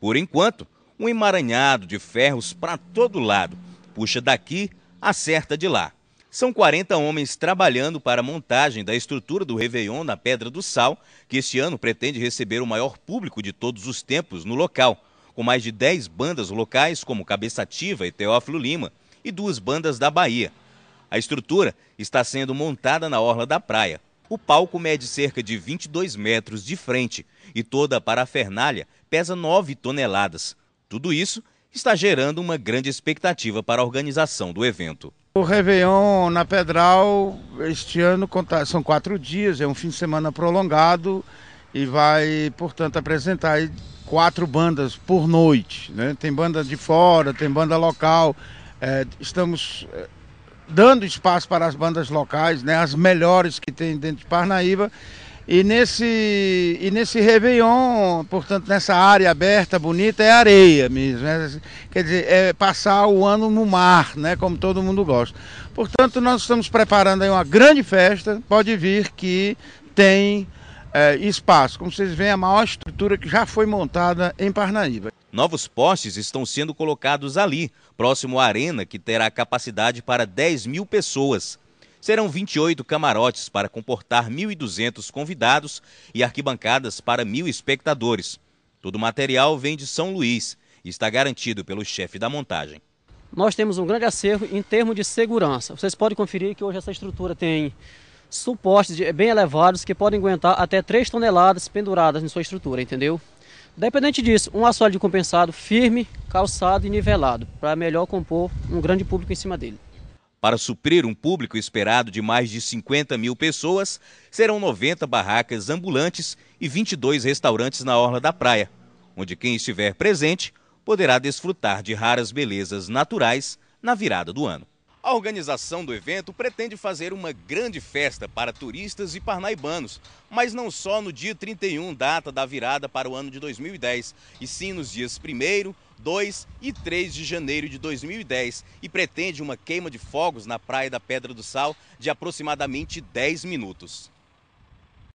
Por enquanto, um emaranhado de ferros para todo lado. Puxa daqui, acerta de lá. São 40 homens trabalhando para a montagem da estrutura do Réveillon na Pedra do Sal, que este ano pretende receber o maior público de todos os tempos no local, com mais de 10 bandas locais, como Cabeçativa e Teófilo Lima, e duas bandas da Bahia. A estrutura está sendo montada na orla da praia. O palco mede cerca de 22 metros de frente e toda a parafernália pesa 9 toneladas. Tudo isso está gerando uma grande expectativa para a organização do evento. O Réveillon na Pedral, este ano, são quatro dias, é um fim de semana prolongado e vai, portanto, apresentar quatro bandas por noite. Né? Tem banda de fora, tem banda local. É, estamos é, dando espaço para as bandas locais, né, as melhores que tem dentro de Parnaíba. E nesse, e nesse Réveillon, portanto, nessa área aberta, bonita, é areia mesmo. Né? Quer dizer, é passar o ano no mar, né? como todo mundo gosta. Portanto, nós estamos preparando aí uma grande festa. Pode vir que tem é, espaço. Como vocês veem, a maior estrutura que já foi montada em Parnaíba. Novos postes estão sendo colocados ali, próximo à arena, que terá capacidade para 10 mil pessoas. Serão 28 camarotes para comportar 1.200 convidados e arquibancadas para mil espectadores. Todo o material vem de São Luís e está garantido pelo chefe da montagem. Nós temos um grande acervo em termos de segurança. Vocês podem conferir que hoje essa estrutura tem suportes bem elevados que podem aguentar até 3 toneladas penduradas em sua estrutura, entendeu? Dependente disso, um assoalho de compensado firme, calçado e nivelado, para melhor compor um grande público em cima dele. Para suprir um público esperado de mais de 50 mil pessoas, serão 90 barracas ambulantes e 22 restaurantes na Orla da Praia, onde quem estiver presente poderá desfrutar de raras belezas naturais na virada do ano. A organização do evento pretende fazer uma grande festa para turistas e parnaibanos, mas não só no dia 31, data da virada para o ano de 2010, e sim nos dias 1, 2 e 3 de janeiro de 2010, e pretende uma queima de fogos na Praia da Pedra do Sal de aproximadamente 10 minutos.